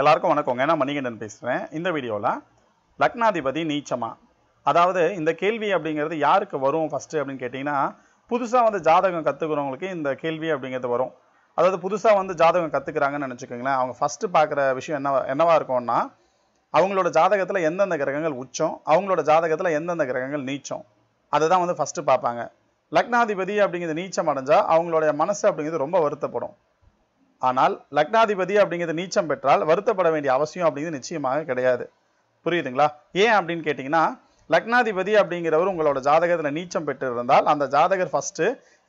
எல்லாருக்கும் வணக்கங்க நான் மணிகண்டன் பேசுகிறேன் இந்த வீடியோவில் லக்னாதிபதி நீச்சமா அதாவது இந்த கேள்வி அப்படிங்கிறது யாருக்கு வரும் ஃபஸ்ட்டு அப்படின்னு கேட்டிங்கன்னா புதுசாக வந்து ஜாதகம் கற்றுக்கிறவங்களுக்கு இந்த கேள்வி அப்படிங்கிறது வரும் அதாவது புதுசாக வந்து ஜாதகம் கற்றுக்கிறாங்கன்னு நினச்சிக்கோங்களேன் அவங்க ஃபஸ்ட்டு பார்க்குற விஷயம் என்ன என்னவாக இருக்கும்னா அவங்களோட ஜாதகத்தில் எந்தெந்த கிரகங்கள் உச்சம் அவங்களோட ஜாதகத்தில் எந்தெந்த கிரகங்கள் நீச்சம் அதை தான் வந்து ஃபஸ்ட்டு பார்ப்பாங்க லக்னாதிபதி அப்படிங்கிறது நீச்சம் அடைஞ்சால் அவங்களுடைய மனசு அப்படிங்கிறது ரொம்ப வருத்தப்படும் ஆனால் லக்னாதிபதி அப்படிங்கிறது நீச்சம் பெற்றால் வருத்தப்பட வேண்டிய அவசியம் அப்படிங்கிறது நிச்சயமாக கிடையாது புரியுதுங்களா ஏன் அப்படின்னு கேட்டிங்கன்னா லக்னாதிபதி அப்படிங்கிறவர் உங்களோட ஜாதகத்தில் நீச்சம் பெற்று இருந்தால் அந்த ஜாதகர் ஃபஸ்ட்டு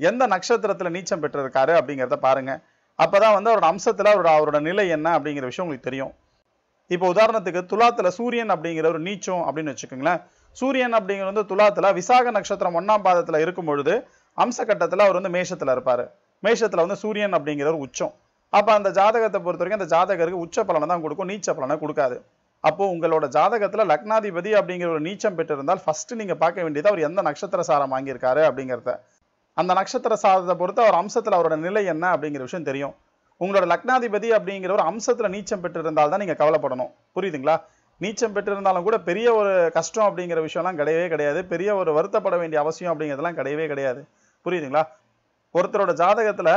எந்த நட்சத்திரத்தில் நீச்சம் பெற்றிருக்காரு அப்படிங்கிறத பாருங்கள் அப்போ தான் வந்து அவரோட அம்சத்தில் அவரோட அவரோட நிலை என்ன அப்படிங்கிற விஷயம் உங்களுக்கு தெரியும் இப்போ உதாரணத்துக்கு துலாத்தில் சூரியன் அப்படிங்கிற ஒரு நீச்சம் அப்படின்னு வச்சுக்கோங்களேன் சூரியன் அப்படிங்கிறது வந்து துலாத்தில் விசாக நட்சத்திரம் ஒன்றாம் பாதத்தில் இருக்கும் பொழுது அம்ச கட்டத்தில் அவர் வந்து மேஷத்தில் இருப்பார் மேஷத்தில் வந்து சூரியன் அப்படிங்கிற ஒரு உச்சம் அப்போ அந்த ஜாதகத்தை பொறுத்த வரைக்கும் அந்த ஜாதகருக்கு உச்ச பலனை தான் கொடுக்கும் நீச்ச பலனை கொடுக்காது அப்போது உங்களோட ஜாதகத்தில் லக்னாதிபதி அப்படிங்கிற ஒரு நீச்சம் பெற்றிருந்தால் ஃபஸ்ட்டு நீங்கள் பார்க்க வேண்டியது அவர் எந்த நட்சத்திர சாரம் வாங்கியிருக்காரு அப்படிங்கிறத அந்த நட்சத்திர சாதத்தை பொறுத்து அவர் அம்சத்தில் அவரோட நிலை என்ன அப்படிங்கிற விஷயம் தெரியும் உங்களோட லக்னாதிபதி அப்படிங்கிற ஒரு அம்சத்தில் நீச்சம் பெற்றிருந்தால் தான் நீங்கள் கவலைப்படணும் புரியுதுங்களா நீச்சம் பெற்றிருந்தாலும் கூட பெரிய ஒரு கஷ்டம் அப்படிங்கிற விஷயம்லாம் கிடையவே கிடையாது பெரிய ஒரு வருத்தப்பட வேண்டிய அவசியம் அப்படிங்கிறதுலாம் கிடையவே கிடையாது புரியுதுங்களா ஒருத்தரோட ஜாதகத்தில்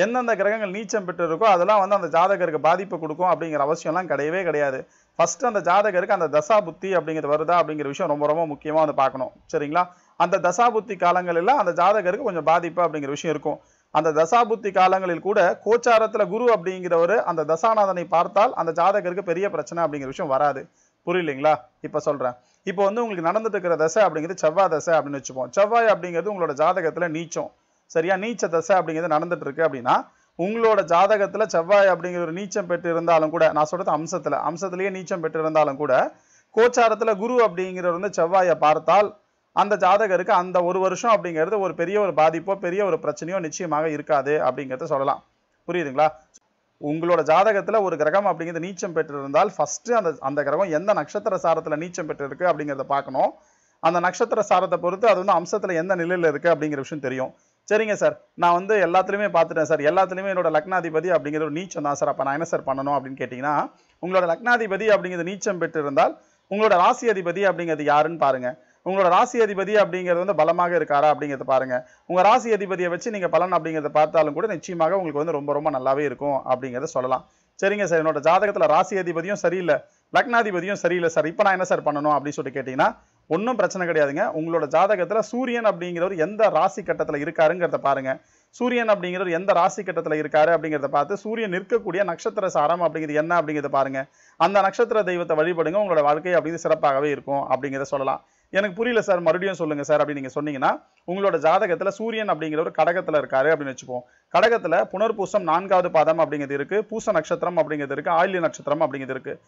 எந்தெந்த கிரகங்கள் நீச்சம் பெற்றிருக்கோ அதெல்லாம் வந்து அந்த ஜாதகருக்கு பாதிப்பு கொடுக்கும் அப்படிங்கிற அவசியம்லாம் கிடையவே கிடையாது ஃபஸ்ட்டு அந்த ஜாதகருக்கு அந்த தசா புத்தி அப்படிங்கிறது வருதா அப்படிங்கிற விஷயம் ரொம்ப ரொம்ப முக்கியமாக வந்து பார்க்கணும் சரிங்களா அந்த தசா புத்தி காலங்களில் அந்த ஜாதகருக்கு கொஞ்சம் பாதிப்பு அப்படிங்கிற விஷயம் இருக்கும் அந்த தசா புத்தி காலங்களில் கூட கோச்சாரத்தில் குரு அப்படிங்கிறவர் அந்த தசாநாதனை பார்த்தால் அந்த ஜாதகருக்கு பெரிய பிரச்சனை அப்படிங்கிற விஷயம் வராது புரியலைங்களா இப்போ சொல்கிறேன் இப்போ வந்து உங்களுக்கு நடந்துட்டு இருக்கிற தசை அப்படிங்கிறது செவ்வாய் தசை அப்படின்னு வச்சுப்போம் செவ்வாய் அப்படிங்கிறது உங்களோட ஜாதகத்தில் நீச்சம் சரியா நீச்ச தசை அப்படிங்கிறது நடந்துட்டு இருக்கு அப்படின்னா உங்களோட ஜாதகத்துல செவ்வாய் அப்படிங்கிற ஒரு நீச்சம் பெற்று இருந்தாலும் கூட நான் சொல்றது அம்சத்துல அம்சத்திலேயே நீச்சம் பெற்று இருந்தாலும் கூட கோச்சாரத்துல குரு அப்படிங்கிறவர் வந்து செவ்வாயை பார்த்தால் அந்த ஜாதகருக்கு அந்த ஒரு வருஷம் அப்படிங்கிறது ஒரு பெரிய ஒரு பாதிப்போ பெரிய ஒரு பிரச்சனையோ நிச்சயமாக இருக்காது அப்படிங்கிறத சொல்லலாம் புரியுதுங்களா உங்களோட ஜாதகத்தில் ஒரு கிரகம் அப்படிங்கிறது நீச்சம் பெற்றிருந்தால் ஃபஸ்ட்டு அந்த அந்த கிரகம் எந்த நட்சத்திர சாரத்தில் நீச்சம் பெற்றிருக்கு அப்படிங்கிறத பார்க்கணும் அந்த நட்சத்திர சாரத்தை பொறுத்து அது வந்து அம்சத்தில் எந்த நிலையில் இருக்குது அப்படிங்கிற விஷயம் தெரியும் சரிங்க சார் நான் வந்து எல்லாத்துலேயுமே பார்த்துட்டேன் சார் எல்லாத்துலேயுமே என்னோட லக்னாதிபதி அப்படிங்கிற ஒரு நீச்சம் தான் சார் அப்போ நான் என்ன சார் பண்ணணும் அப்படின்னு கேட்டிங்கன்னா உங்களோட லக்னாதிபதி அப்படிங்கிறது நீச்சம் பெற்றிருந்தால் உங்களோட ராசி அதிபதி அப்படிங்கிறது யாருன்னு பாருங்கள் உங்களோட ராசி அதிபதி அப்படிங்கிறது வந்து பலமாக இருக்காரா அப்படிங்கிறத பாருங்கள் உங்கள் ராசி அதிபதியை வச்சு நீங்கள் பலன் அப்படிங்கிறத பார்த்தாலும் கூட நிச்சயமாக உங்களுக்கு வந்து ரொம்ப ரொம்ப நல்லாவே இருக்கும் அப்படிங்கிறத சொல்லலாம் சரிங்க சார் என்னோட ஜாதகத்தில் ராசி அதிபதியும் சரியில்லை லக்னாதிபதியும் சரியில்லை சார் இப்போ நான் என்ன சார் பண்ணணும் அப்படின்னு சொல்லிட்டு கேட்டிங்கன்னா ஒன்றும் பிரச்சனை கிடையாதுங்க உங்களோட ஜாதகத்தில் சூரியன் அப்படிங்கிறவர் எந்த ராசி கட்டத்தில் இருக்காருங்கிறத பாருங்கள் சூரியன் அப்படிங்கிறவர் எந்த ராசி கட்டத்தில் இருக்காரு அப்படிங்கிறத பார்த்து சூரியன் நிற்கக்கூடிய நட்சத்திர சாரம் அப்படிங்கிறது என்ன அப்படிங்கிறத பாருங்க அந்த நட்சத்திர தெய்வத்தை வழிபடுங்க உங்களோட வாழ்க்கை அப்படிங்கிறது சிறப்பாகவே இருக்கும் அப்படிங்கிறத சொல்லலாம் எனக்கு புரியல சார் மறுபடியும் சொல்லுங்கள் சார் அப்படின்னு நீங்கள் சொன்னீங்கன்னா உங்களோட ஜாதகத்தில் சூரியன் அப்படிங்கிற ஒரு கடகத்தில் இருக்காரு அப்படின்னு வச்சுப்போம் கடகத்தில் புனர்பூசம் நான்காவது பாதம் அப்படிங்கிறது இருக்குது பூச நட்சத்திரம் அப்படிங்கிறது இருக்குது ஆயில்ய நட்சத்திரம் அப்படிங்கிறது இருக்குது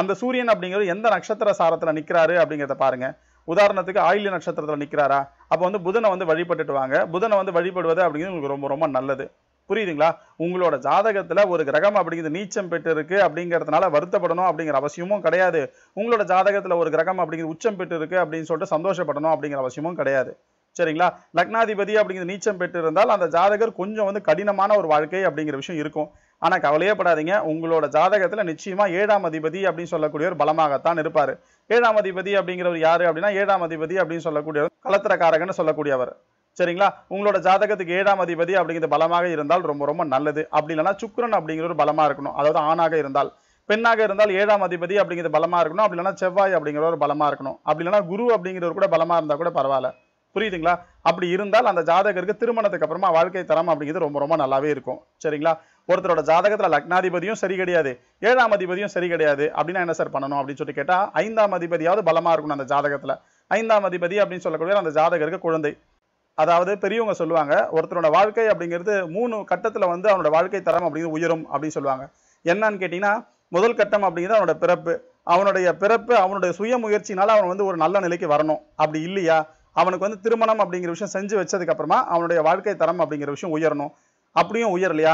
அந்த சூரியன் அப்படிங்கிறது எந்த நட்சத்திர சாரத்தில் நிற்கிறாரு அப்படிங்கிறத பாருங்கள் உதாரணத்துக்கு ஆயில்ய நட்சத்திரத்தில் நிற்கிறாரா அப்போ வந்து புதனை வந்து வழிபட்டுட்டு வாங்க புதனை வந்து வழிபடுவது அப்படிங்கிறது உங்களுக்கு ரொம்ப ரொம்ப நல்லது புரியுதுங்களா உங்களோட ஜாதகத்தில் ஒரு கிரகம் அப்படிங்கிறது நீச்சம் பெற்று இருக்கு அப்படிங்கிறதுனால வருத்தப்படணும் அப்படிங்கிற அவசியமும் கிடையாது உங்களோட ஜாதகத்தில் ஒரு கிரகம் அப்படிங்கிறது உச்சம் பெற்று இருக்கு அப்படின்னு சொல்லிட்டு சந்தோஷப்படணும் அப்படிங்கிற அவசியமும் கிடையாது சரிங்களா லக்னாதிபதி அப்படிங்கிற நீச்சம் பெற்று இருந்தால் அந்த ஜாதகர் கொஞ்சம் வந்து கடினமான ஒரு வாழ்க்கை அப்படிங்கிற விஷயம் இருக்கும் ஆனால் கவலையே படாதீங்க உங்களோட ஜாதகத்தில் நிச்சயமா ஏழாம் அதிபதி அப்படின்னு சொல்லக்கூடிய ஒரு பலமாகத்தான் இருப்பார் ஏழாம் அதிபதி அப்படிங்கிறவர் யாரு அப்படின்னா ஏழாம் அதிபதி அப்படின்னு சொல்லக்கூடியவர் கலத்திரக்காரகன்னு சொல்லக்கூடியவர் சரிங்களா உங்களோட ஜாதகத்துக்கு ஏழாம் அதிபதி அப்படிங்கிறது பலமாக இருந்தால் ரொம்ப ரொம்ப நல்லது அப்படி இல்லைன்னா சுக்ரன் அப்படிங்கிற ஒரு பலமாக இருக்கணும் அதாவது ஆணாக இருந்தால் பெண்ணாக இருந்தால் ஏழாம் அதிபதி அப்படிங்கிறது பலமாக இருக்கணும் அப்படி இல்லைன்னா செவ்வாய் அப்படிங்கிற ஒரு பலமாக இருக்கணும் அப்படி இல்லைன்னா குரு அப்படிங்கிறவர் கூட பலமாக இருந்தால் கூட பரவாயில்ல புரியுதுங்களா அப்படி இருந்தால் அந்த ஜாதகருக்கு திருமணத்துக்கு அப்புறமா வாழ்க்கை தரம் அப்படிங்கிறது ரொம்ப ரொம்ப நல்லாவே இருக்கும் சரிங்களா ஒருத்தரோட ஜாதகத்தில் லக்னாதிபதியும் சரி கிடையாது ஏழாம் அதிபதியும் சரி கிடையாது அப்படின்னா என்ன சார் பண்ணணும் அப்படின்னு சொல்லி கேட்டால் ஐந்தாம் அதிபதியாவது பலமாக இருக்கணும் அந்த ஜாதகத்தில் ஐந்தாம் அதிபதி அப்படின்னு சொல்லக்கூடிய அந்த ஜாதகருக்கு குழந்தை அதாவது பெரியவங்க சொல்லுவாங்க ஒருத்தரோட வாழ்க்கை அப்படிங்கிறது மூணு கட்டத்தில் வந்து அவனோட வாழ்க்கை தரம் அப்படிங்கிறது உயரும் அப்படின்னு சொல்லுவாங்க என்னன்னு கேட்டிங்கன்னா முதல் கட்டம் அப்படிங்கிறது அவனோட பிறப்பு அவனுடைய பிறப்பு அவனுடைய சுய முயற்சினால அவன் வந்து ஒரு நல்ல நிலைக்கு வரணும் அப்படி இல்லையா அவனுக்கு வந்து திருமணம் அப்படிங்கிற விஷயம் செஞ்சு வச்சதுக்கு அப்புறமா அவனுடைய வாழ்க்கை தரம் அப்படிங்கிற விஷயம் உயரணும் அப்படியும் உயரலையா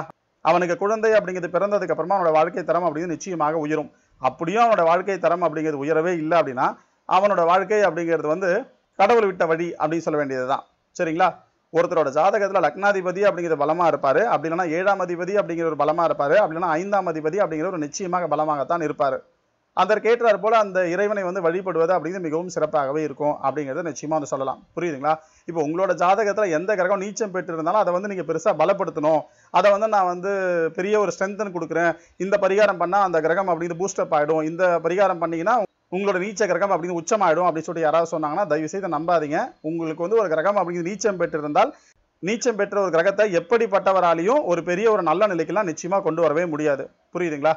அவனுக்கு குழந்தை அப்படிங்கிறது பிறந்ததுக்கு அப்புறமா அவனோட வாழ்க்கை தரம் அப்படிங்கிறது நிச்சயமாக உயரும் அப்படியும் அவனோட வாழ்க்கை தரம் அப்படிங்கிறது உயரவே இல்லை அப்படின்னா அவனோட வாழ்க்கை அப்படிங்கிறது வந்து கடவுள் விட்ட வழி அப்படின்னு சொல்ல வேண்டியது தான் சரிங்களா ஒருத்தரோட ஜாதகத்தில் லக்னாதிபதி அப்படிங்கிறது பலமாக இருப்பார் அப்படி இல்லைனா ஏழாம் அதிபதி அப்படிங்கிற ஒரு பலமாக இருப்பார் அப்படி இல்லைனா ஐந்தாம் அதிபதி அப்படிங்கிற ஒரு நிச்சயமாக பலமாகத்தான் இருப்பார் அதற்கு ஏற்றார் போல அந்த இறைவனை வந்து வழிபடுவது அப்படிங்கிறது மிகவும் சிறப்பாகவே இருக்கும் அப்படிங்கிறத நிச்சயமாக வந்து சொல்லலாம் புரியுதுங்களா இப்போ உங்களோட ஜாதகத்தில் எந்த கிரகம் நீச்சம் பெற்றிருந்தாலும் அதை வந்து நீங்கள் பெருசாக பலப்படுத்தணும் அதை வந்து நான் வந்து பெரிய ஒரு ஸ்ட்ரென்த்தன் கொடுக்குறேன் இந்த பரிகாரம் பண்ணால் அந்த கிரகம் அப்படிங்கிறது பூஸ்டப் ஆகிடும் இந்த பரிகாரம் பண்ணிங்கன்னா உங்களோட நீச்ச கிரகம் அப்படின்னு உச்சமாயிடும் அப்படின்னு சொல்லிட்டு யாராவது சொன்னாங்கன்னா தயவு செய்து நம்பாதீங்க உங்களுக்கு வந்து ஒரு கிரகம் அப்படிங்கிறது நீச்சம் பெற்றிருந்தால் நீச்சம் பெற்ற ஒரு கிரகத்தை எப்படிப்பட்டவராலையும் ஒரு பெரிய ஒரு நல்ல நிலைக்கெல்லாம் நிச்சயமாக கொண்டு வரவே முடியாது புரியுதுங்களா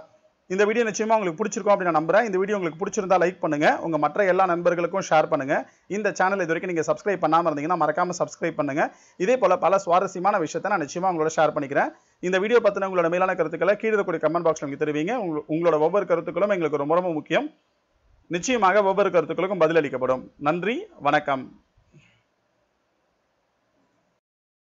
இந்த வீடியோ நிச்சயமாக உங்களுக்கு பிடிச்சிருக்கும் அப்படின்னு நான் நம்புறேன் இந்த வீடியோ உங்களுக்கு பிடிச்சிருந்தா லைக் பண்ணுங்கள் உங்கள் மற்ற எல்லா நண்பர்களுக்கும் ஷேர் பண்ணுங்கள் இந்த சேனல் இது வரைக்கும் நீங்கள் சப்ஸ்கிரைப் பண்ணாமல் இருந்தீங்கன்னா மறக்காமல் சப்ஸ்கிரைப் பண்ணுங்கள் இதே போல் பல சுவாரஸ்யமான விஷயத்தை நான் நிச்சயமாக உங்களோட ஷேர் பண்ணிக்கிறேன் இந்த வீடியோ பற்றின உங்களோட மேலான கருத்துக்களை கீழே இருக்கக்கூடிய கமெண்ட் பாக்ஸில் உங்களுக்கு தெரிவிங்க உங்களோட ஒவ்வொரு கருத்துக்களும் எங்களுக்கு ரொம்ப ரொம்ப முக்கியம் நிச்சயமாக ஒவ்வொரு கருத்துக்களுக்கும் பதிலளிக்கப்படும் நன்றி வணக்கம்